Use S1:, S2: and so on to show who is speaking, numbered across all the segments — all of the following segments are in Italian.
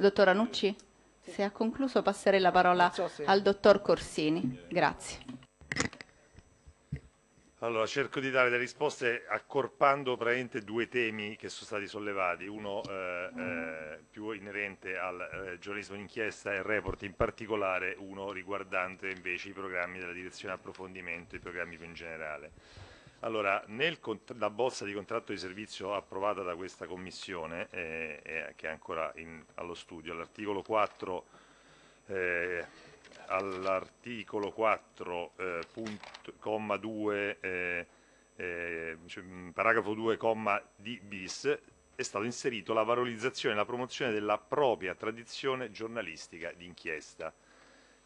S1: Dottor Anucci, se ha concluso passerei la parola al dottor Corsini. Grazie. Allora, cerco di dare le risposte accorpando praticamente due temi che sono stati sollevati, uno eh, eh, più inerente al eh, giornalismo d'inchiesta e report in particolare, uno riguardante invece i programmi della direzione approfondimento e i programmi più in generale. Allora, nella bozza di contratto di servizio approvata da questa commissione, eh, eh, che è ancora in, allo studio, all'articolo 4, eh, all'articolo 4, eh, punto, comma 2, eh, eh, cioè, mm, paragrafo 2, comma D bis, è stato inserito la valorizzazione e la promozione della propria tradizione giornalistica d'inchiesta.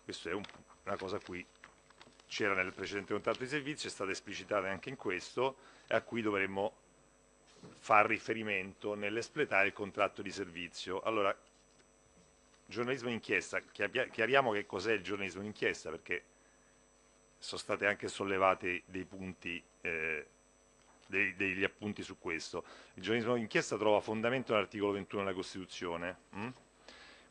S1: Questo è un, una cosa a cui c'era nel precedente contratto di servizio, è stata esplicitata anche in questo e a cui dovremmo far riferimento nell'espletare il contratto di servizio. Allora, giornalismo d'inchiesta, chiariamo che cos'è il giornalismo d'inchiesta perché sono state anche sollevate dei punti, eh, dei, degli appunti su questo. Il giornalismo d'inchiesta trova fondamento nell'articolo 21 della Costituzione. Hm?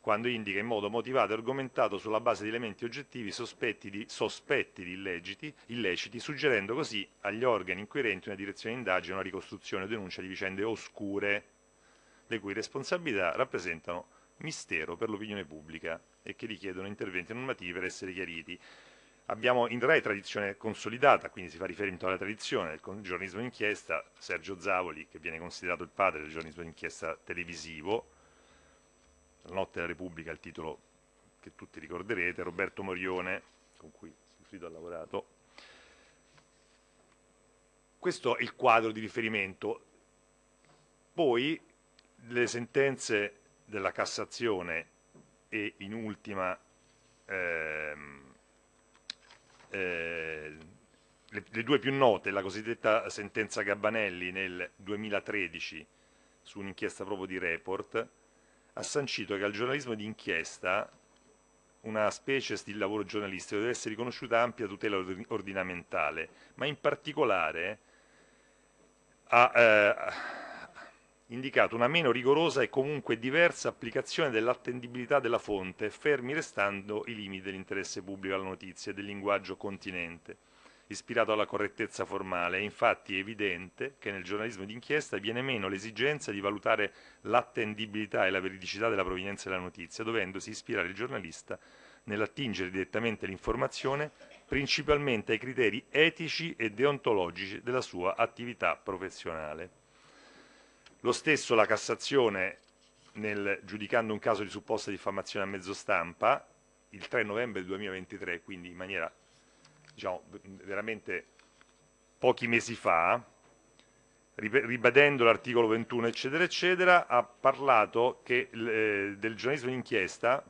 S1: quando indica in modo motivato e argomentato sulla base di elementi oggettivi sospetti di, sospetti di illeciti, illeciti, suggerendo così agli organi inquirenti una direzione di indagine, una ricostruzione o denuncia di vicende oscure, le cui responsabilità rappresentano mistero per l'opinione pubblica e che richiedono interventi normativi per essere chiariti. Abbiamo in RAI tradizione consolidata, quindi si fa riferimento alla tradizione del giornalismo d'inchiesta, Sergio Zavoli, che viene considerato il padre del giornalismo d'inchiesta televisivo, la notte della Repubblica, il titolo che tutti ricorderete, Roberto Morione, con cui Silfrido ha lavorato. Questo è il quadro di riferimento. Poi le sentenze della Cassazione e in ultima ehm, eh, le, le, due più note, la cosiddetta sentenza Gabbanelli nel 2013 su un'inchiesta proprio di report, ha sancito che al giornalismo di inchiesta, una specie di lavoro giornalistico, deve essere riconosciuta ampia tutela ordinamentale, ma in particolare ha eh, indicato una meno rigorosa e comunque diversa applicazione dell'attendibilità della fonte, fermi restando i limiti dell'interesse pubblico alla notizia e del linguaggio continente ispirato alla correttezza formale. È infatti evidente che nel giornalismo d'inchiesta viene meno l'esigenza di valutare l'attendibilità e la veridicità della provenienza della notizia, dovendosi ispirare il giornalista nell'attingere direttamente l'informazione principalmente ai criteri etici e deontologici della sua attività professionale. Lo stesso la Cassazione, nel, giudicando un caso di supposta diffamazione a mezzo stampa, il 3 novembre 2023, quindi in maniera diciamo, veramente pochi mesi fa, ribadendo l'articolo 21, eccetera, eccetera, ha parlato che, eh, del giornalismo d'inchiesta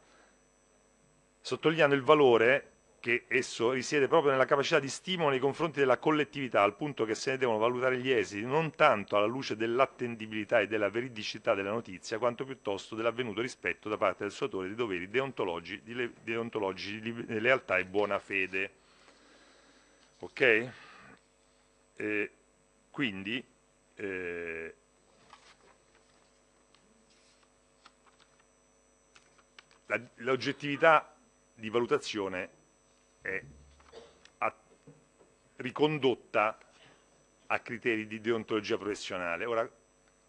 S1: sottolineando il valore che esso risiede proprio nella capacità di stimolo nei confronti della collettività, al punto che se ne devono valutare gli esiti non tanto alla luce dell'attendibilità e della veridicità della notizia, quanto piuttosto dell'avvenuto rispetto da parte del suo autore dei doveri deontologici, di, le, deontologi, di lealtà e buona fede. Ok? Eh, quindi eh, l'oggettività di valutazione è a, ricondotta a criteri di deontologia professionale. Ora,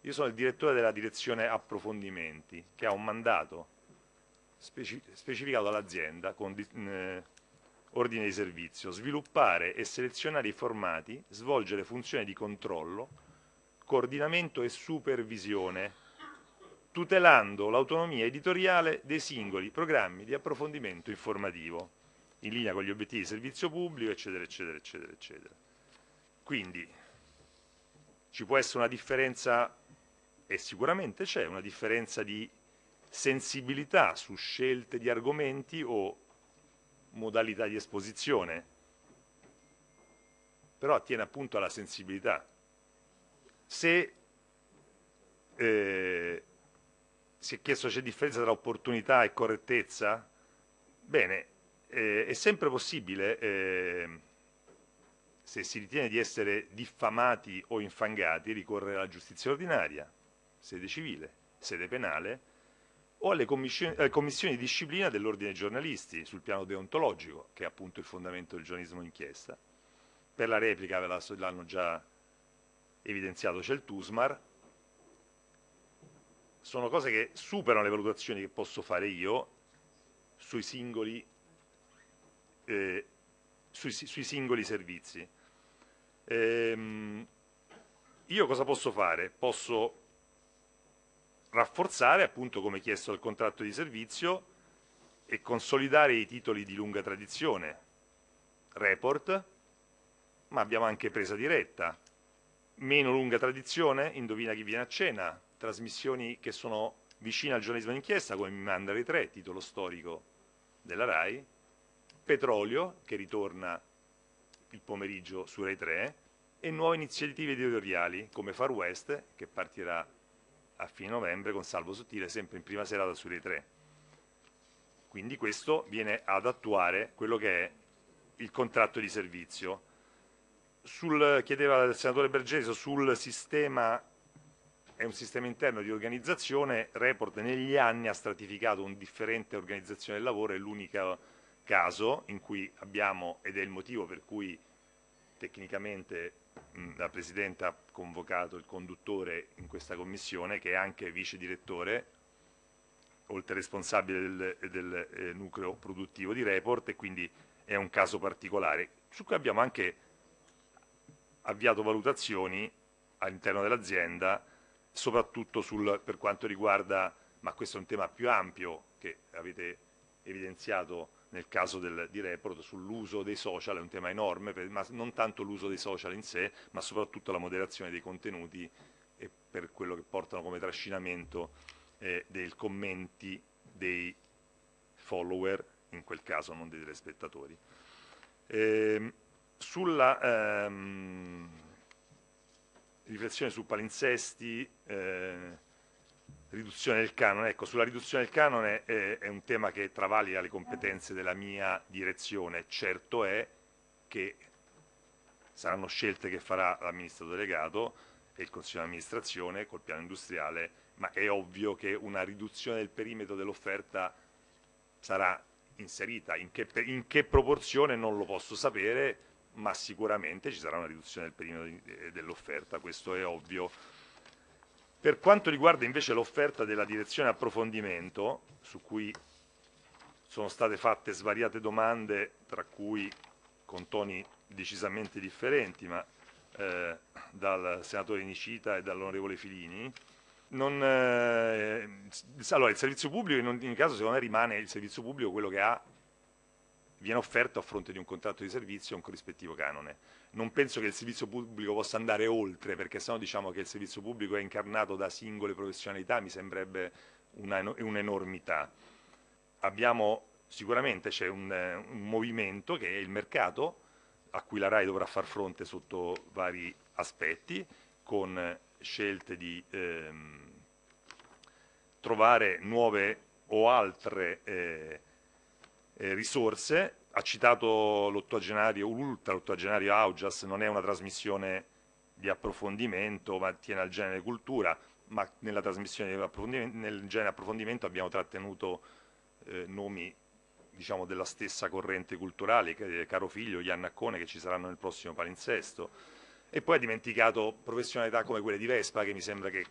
S1: io sono il direttore della direzione approfondimenti, che ha un mandato specificato all'azienda con eh, ordine di servizio, sviluppare e selezionare i formati, svolgere funzioni di controllo, coordinamento e supervisione, tutelando l'autonomia editoriale dei singoli programmi di approfondimento informativo, in linea con gli obiettivi di servizio pubblico, eccetera, eccetera, eccetera, eccetera. Quindi ci può essere una differenza, e sicuramente c'è, una differenza di sensibilità su scelte di argomenti o modalità di esposizione, però attiene appunto alla sensibilità. Se eh, si è chiesto c'è differenza tra opportunità e correttezza, bene, eh, è sempre possibile, eh, se si ritiene di essere diffamati o infangati, ricorrere alla giustizia ordinaria, sede civile, sede penale, o alle commissioni, alle eh, commissioni di disciplina dell'ordine dei giornalisti sul piano deontologico, che è appunto il fondamento del giornalismo inchiesta. Per la replica ve l'hanno già evidenziato, c'è il Tusmar. Sono cose che superano le valutazioni che posso fare io sui singoli, eh, sui, sui singoli servizi. Ehm, io cosa posso fare? Posso rafforzare, appunto come chiesto al contratto di servizio, e consolidare i titoli di lunga tradizione, report, ma abbiamo anche presa diretta, meno lunga tradizione, indovina chi viene a cena, trasmissioni che sono vicine al giornalismo d'inchiesta come mi manda le tre, titolo storico della RAI, petrolio che ritorna il pomeriggio su Rai 3 e nuove iniziative editoriali come Far West che partirà a fine novembre con Salvo Sottile, sempre in prima serata sulle Rai 3. Quindi questo viene ad attuare quello che è il contratto di servizio. Sul, chiedeva il senatore Bergeso sul sistema, è un sistema interno di organizzazione, Report negli anni ha stratificato un differente organizzazione del lavoro, è l'unico caso in cui abbiamo, ed è il motivo per cui tecnicamente Mm, la Presidente ha convocato il conduttore in questa commissione che è anche vice direttore, oltre responsabile del, del eh, nucleo produttivo di Report e quindi è un caso particolare su cui abbiamo anche avviato valutazioni all'interno dell'azienda, soprattutto sul, per quanto riguarda, ma questo è un tema più ampio che avete evidenziato, nel caso del, di Report sull'uso dei social, è un tema enorme, per, ma non tanto l'uso dei social in sé, ma soprattutto la moderazione dei contenuti e per quello che portano come trascinamento eh, dei commenti dei follower, in quel caso non dei telespettatori. Eh, sulla ehm, riflessione su palinsesti, eh, riduzione del canone. Ecco, sulla riduzione del canone è, eh, è un tema che travalica le competenze della mia direzione. Certo è che saranno scelte che farà l'amministratore delegato e il Consiglio di amministrazione col piano industriale, ma è ovvio che una riduzione del perimetro dell'offerta sarà inserita. In che, in che proporzione non lo posso sapere, ma sicuramente ci sarà una riduzione del perimetro eh, dell'offerta, questo è ovvio. Per quanto riguarda invece l'offerta della direzione approfondimento, su cui sono state fatte svariate domande, tra cui con toni decisamente differenti, ma eh, dal senatore Nicita e dall'onorevole Filini, non, eh, allora, il servizio pubblico in ogni caso secondo me rimane il servizio pubblico quello che ha viene offerto a fronte di un contratto di servizio e un corrispettivo canone. Non penso che il servizio pubblico possa andare oltre, perché sennò diciamo che il servizio pubblico è incarnato da singole professionalità, mi sembrerebbe un'enormità. Abbiamo sicuramente c'è un, un, movimento che è il mercato a cui la RAI dovrà far fronte sotto vari aspetti, con scelte di ehm, trovare nuove o altre eh, eh, risorse. Ha citato l'ottogenario, l'ultra ottogenario Augias, non è una trasmissione di approfondimento, ma tiene al genere cultura, ma nella trasmissione nel genere approfondimento abbiamo trattenuto eh, nomi diciamo, della stessa corrente culturale, eh, Caro Figlio, Iannaccone, che ci saranno nel prossimo palinsesto. E poi ha dimenticato professionalità come quelle di Vespa, che mi sembra che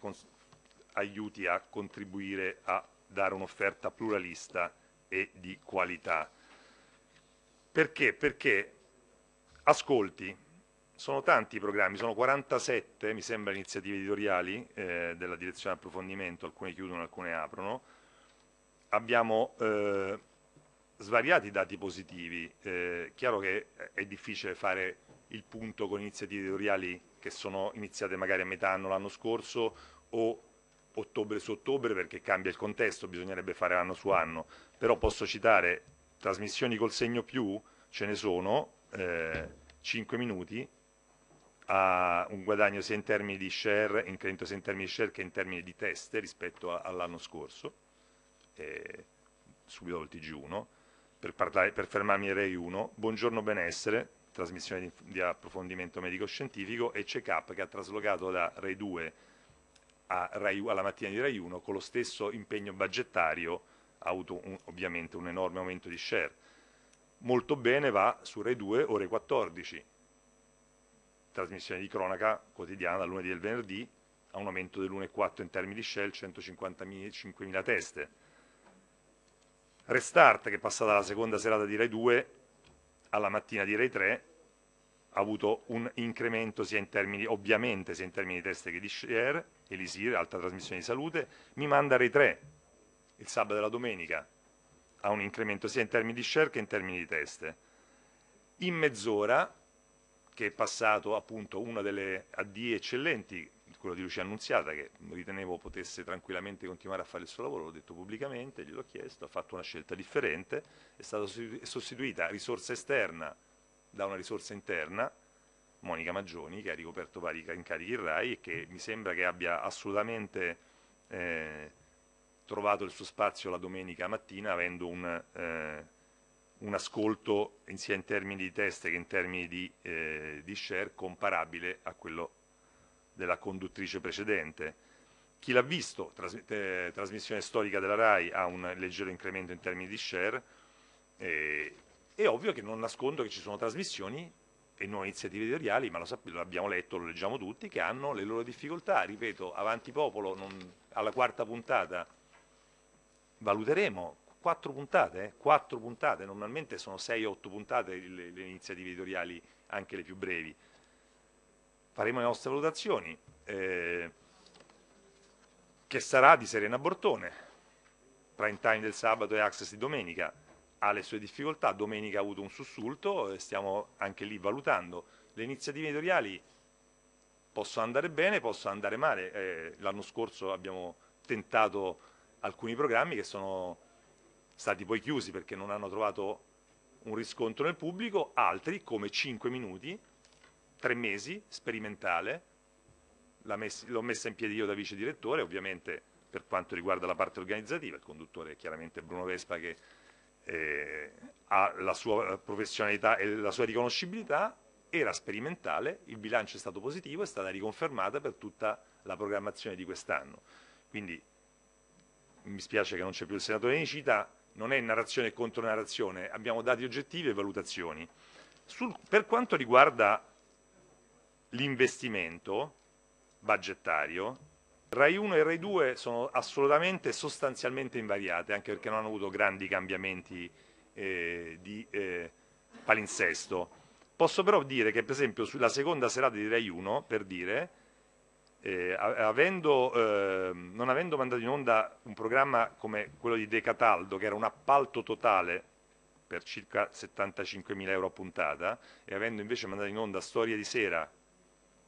S1: aiuti a contribuire a dare un'offerta pluralista e di qualità. Perché? Perché ascolti, sono tanti i programmi, sono 47, mi sembra, iniziative editoriali eh, della direzione approfondimento, alcune chiudono, alcune aprono. Abbiamo eh, svariati dati positivi, eh, chiaro che è difficile fare il punto con iniziative editoriali che sono iniziate magari a metà anno l'anno scorso o ottobre su ottobre perché cambia il contesto, bisognerebbe fare anno su anno, però posso citare trasmissioni col segno più, ce ne sono, eh, 5 minuti, a un guadagno sia in termini di share, incremento sia in termini di share che in termini di teste rispetto all'anno scorso, eh, subito dal TG1, per, parlare, per fermarmi a Rai 1, Buongiorno Benessere, trasmissione di, di approfondimento medico-scientifico e Check Up che ha traslocato da Rai 2 Rai, alla mattina di Rai 1 con lo stesso impegno budgetario ha avuto un, ovviamente un enorme aumento di share. Molto bene va su Rai 2 ore 14, trasmissione di cronaca quotidiana dal lunedì al venerdì, ha un aumento dell'1,4 in termini di share, 155.000 teste. Restart che è passata dalla seconda serata di Rai 2 alla mattina di Rai 3 ha avuto un incremento sia in termini, ovviamente sia in termini di test che di share, Elisir, alta trasmissione di salute, mi manda Rai 3 il sabato e la domenica, ha un incremento sia in termini di share che in termini di test. In mezz'ora, che è passato appunto una delle AD eccellenti, quello di Lucia Annunziata, che ritenevo potesse tranquillamente continuare a fare il suo lavoro, l'ho detto pubblicamente, gliel'ho chiesto, ha fatto una scelta differente, è stata sostituita risorsa esterna da una risorsa interna, Monica Maggioni, che ha ricoperto vari incarichi in RAI e che mi sembra che abbia assolutamente eh, trovato il suo spazio la domenica mattina avendo un, eh, un ascolto sia in termini di test che in termini di, eh, di share comparabile a quello della conduttrice precedente. Chi l'ha visto, tras trasmissione storica della RAI, ha un leggero incremento in termini di share, è ovvio che non nascondo che ci sono trasmissioni e nuove iniziative editoriali, ma lo, lo abbiamo letto, lo leggiamo tutti, che hanno le loro difficoltà. Ripeto, Avanti Popolo, non, alla quarta puntata valuteremo quattro puntate, eh? quattro puntate, normalmente sono sei o otto puntate le, le, iniziative editoriali, anche le più brevi. Faremo le nostre valutazioni, eh, che sarà di Serena Bortone, prime time del sabato e access di domenica ha le sue difficoltà, domenica ha avuto un sussulto, stiamo anche lì valutando. Le iniziative editoriali possono andare bene, possono andare male. Eh, L'anno scorso abbiamo tentato alcuni programmi che sono stati poi chiusi perché non hanno trovato un riscontro nel pubblico, altri come 5 minuti, 3 mesi, sperimentale, l'ho messa in piedi io da vice direttore, ovviamente per quanto riguarda la parte organizzativa, il conduttore è chiaramente Bruno Vespa che eh, ha la sua professionalità e la sua riconoscibilità, era sperimentale, il bilancio è stato positivo, è stata riconfermata per tutta la programmazione di quest'anno. Quindi mi spiace che non c'è più il senatore Nicita, non è narrazione contro narrazione, abbiamo dati oggettivi e valutazioni. Sul, per quanto riguarda l'investimento budgettario, Rai 1 e Rai 2 sono assolutamente e sostanzialmente invariate, anche perché non hanno avuto grandi cambiamenti eh, di eh, palinsesto. Posso però dire che, per esempio, sulla seconda serata di Rai 1, per dire, eh, avendo, ehm, non avendo mandato in onda un programma come quello di De Cataldo, che era un appalto totale per circa 75.000 euro a puntata, e avendo invece mandato in onda Storia di Sera,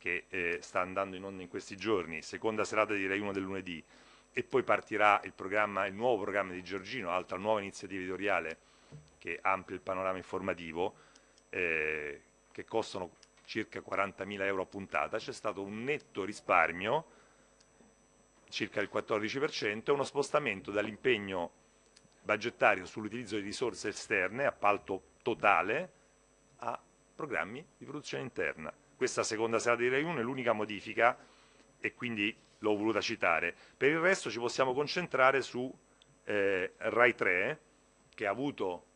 S1: che eh, sta andando in onda in questi giorni, seconda serata di Rai 1 del lunedì e poi partirà il, il nuovo programma di Giorgino, altra nuova iniziativa editoriale che amplia il panorama informativo, eh, che costano circa 40.000 euro a puntata, c'è stato un netto risparmio, circa il 14%, e uno spostamento dall'impegno budgetario sull'utilizzo di risorse esterne, appalto totale, a programmi di produzione interna questa seconda serata di Rai 1 è l'unica modifica e quindi l'ho voluta citare. Per il resto ci possiamo concentrare su eh, Rai 3 che ha avuto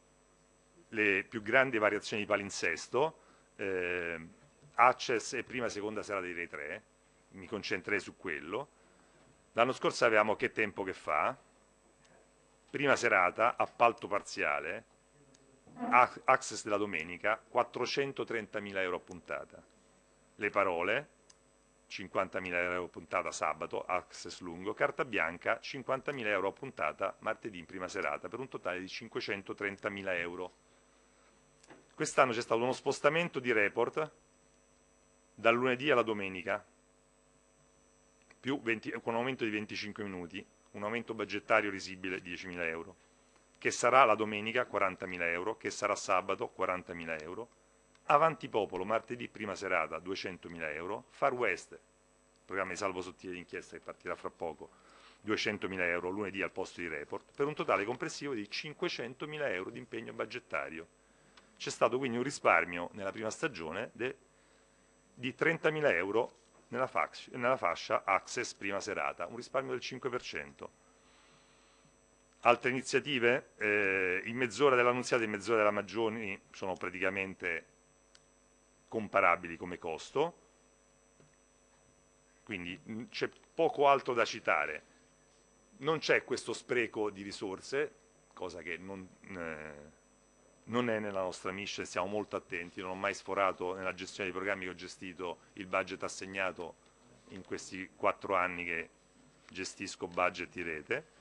S1: le più grandi variazioni di palinsesto, eh, Access e prima e seconda serata di Rai 3, mi concentrerei su quello. L'anno scorso avevamo Che tempo che fa, prima serata, appalto parziale, access della domenica, 430.000 euro a puntata le parole 50.000 euro puntata sabato, access lungo, carta bianca 50.000 euro puntata martedì in prima serata per un totale di 530.000 euro. Quest'anno c'è stato uno spostamento di report dal lunedì alla domenica, 20, con un aumento di 25 minuti, un aumento budgetario risibile di 10.000 euro, che sarà la domenica 40.000 euro, che sarà sabato 40.000 euro, Avanti Popolo, martedì prima serata, 200.000 euro. Far West, programma di salvo sottile d'inchiesta che partirà fra poco, 200.000 euro lunedì al posto di report, per un totale complessivo di 500.000 euro di impegno budgettario. C'è stato quindi un risparmio nella prima stagione di 30.000 euro nella, fax, nella fascia Access prima serata, un risparmio del 5%. Altre iniziative, eh, in mezz'ora dell'Annunziata e in mezz'ora della Maggioni sono praticamente comparabili come costo, quindi mm, c'è poco altro da citare. Non c'è questo spreco di risorse, cosa che non, eh, non è nella nostra mission, siamo molto attenti, non ho mai sforato nella gestione dei programmi che ho gestito il budget assegnato in questi quattro anni che gestisco budget di rete.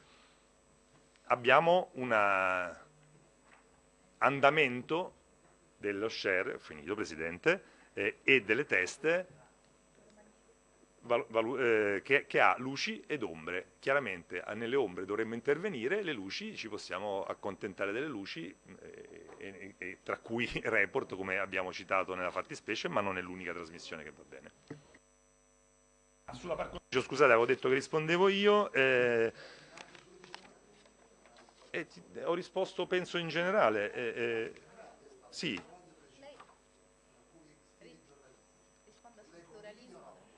S1: Abbiamo un andamento dello share, finito Presidente, eh, e delle teste eh, che, che, ha luci ed ombre. Chiaramente nelle ombre dovremmo intervenire, le luci ci possiamo accontentare delle luci, eh, e, tra cui report come abbiamo citato nella fattispecie, ma non è l'unica trasmissione che va bene. Sulla parconcia, scusate, avevo detto che rispondevo io. Eh, ti, ho risposto penso in generale. Eh, eh, sì.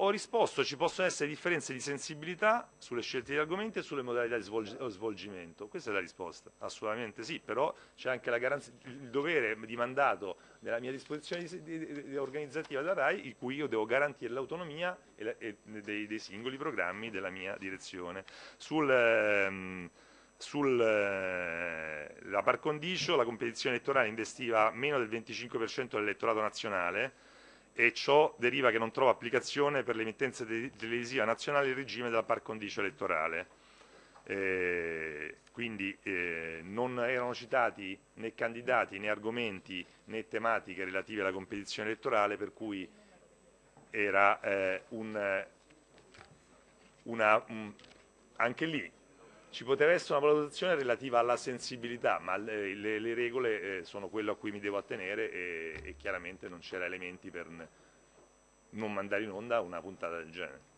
S1: Ho risposto, ci possono essere differenze di sensibilità sulle scelte di argomenti e sulle modalità di eh, svolgimento. Questa è la risposta, assolutamente sì, però c'è anche garanzia, il dovere di mandato nella mia disposizione organizzativa da RAI, in cui io devo garantire l'autonomia dei, dei, singoli programmi della mia direzione. Sul, ehm, sulla eh, par condicio la competizione elettorale investiva meno del 25% dell'elettorato nazionale e ciò deriva che non trova applicazione per l'emittenza televisiva nazionale il regime della par condicio elettorale. Eh, quindi eh, non erano citati né candidati né argomenti né tematiche relative alla competizione elettorale per cui era eh, un, una, un, anche lì ci poteva essere una valutazione relativa alla sensibilità, ma le, le, regole eh, sono quello a cui mi devo attenere e, e chiaramente non c'era elementi per non mandare in onda una puntata del genere.